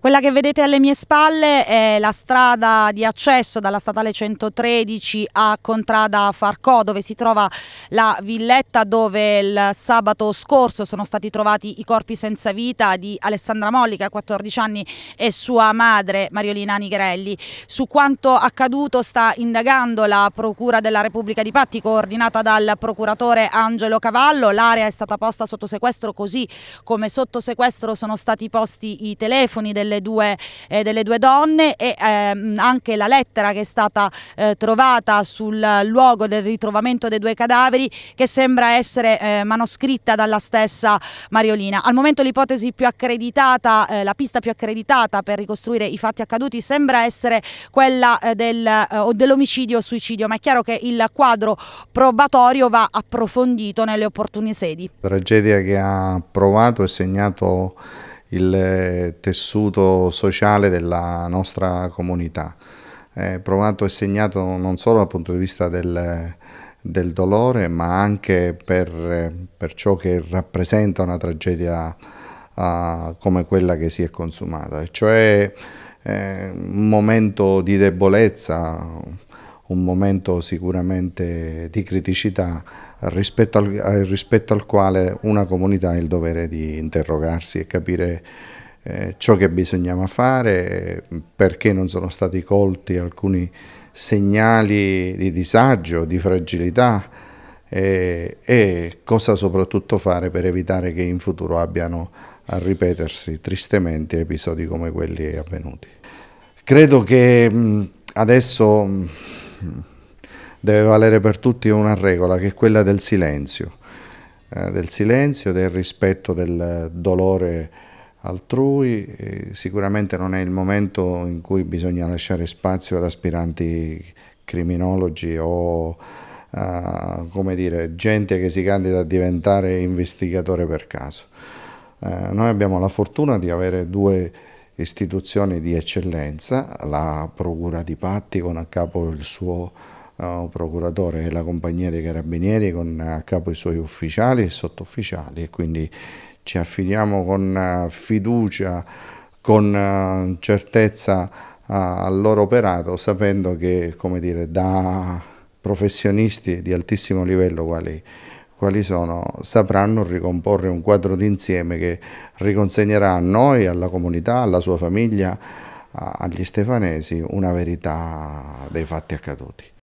Quella che vedete alle mie spalle è la strada di accesso dalla statale 113 a Contrada Farcò dove si trova la villetta dove il sabato scorso sono stati trovati i corpi senza vita di Alessandra Molli che ha 14 anni, e sua madre Mariolina Nigrelli. Su quanto accaduto sta indagando la Procura della Repubblica di Patti coordinata dal procuratore Angelo Cavallo. L'area è stata posta sotto sequestro così come sotto sequestro sono stati posti i telefoni del delle due, eh, delle due donne e ehm, anche la lettera che è stata eh, trovata sul luogo del ritrovamento dei due cadaveri che sembra essere eh, manoscritta dalla stessa Mariolina. Al momento l'ipotesi più accreditata, eh, la pista più accreditata per ricostruire i fatti accaduti sembra essere quella eh, del, eh, dell'omicidio suicidio, ma è chiaro che il quadro probatorio va approfondito nelle opportune sedi. Tragedia che ha provato e segnato il eh, tessuto sociale della nostra comunità. Eh, provato e segnato non solo dal punto di vista del, del dolore, ma anche per, per, ciò che rappresenta una tragedia uh, come quella che si è consumata, cioè eh, un momento di debolezza un momento sicuramente di criticità rispetto al, eh, rispetto al quale una comunità ha il dovere di interrogarsi e capire eh, ciò che bisognava fare, perché non sono stati colti alcuni segnali di disagio, di fragilità e, e cosa soprattutto fare per evitare che in futuro abbiano a ripetersi tristemente episodi come quelli avvenuti. Credo che adesso deve valere per tutti una regola che è quella del silenzio, eh, del silenzio, del rispetto del dolore altrui, sicuramente non è il momento in cui bisogna lasciare spazio ad aspiranti criminologi o Uh, come dire, gente che si candida a diventare investigatore per caso. Uh, noi abbiamo la fortuna di avere due istituzione di eccellenza, la Procura di Patti con a capo il suo uh, procuratore e la Compagnia dei Carabinieri con a capo i suoi ufficiali e sottufficiali e quindi ci affidiamo con eh, fiducia, con uh, certezza al loro operato sapendo che come dire, da professionisti di altissimo livello quali quali sono, sapranno ricomporre un quadro d'insieme che riconsegnerà a noi, alla comunità, alla sua famiglia, agli stefanesi una verità dei fatti accaduti.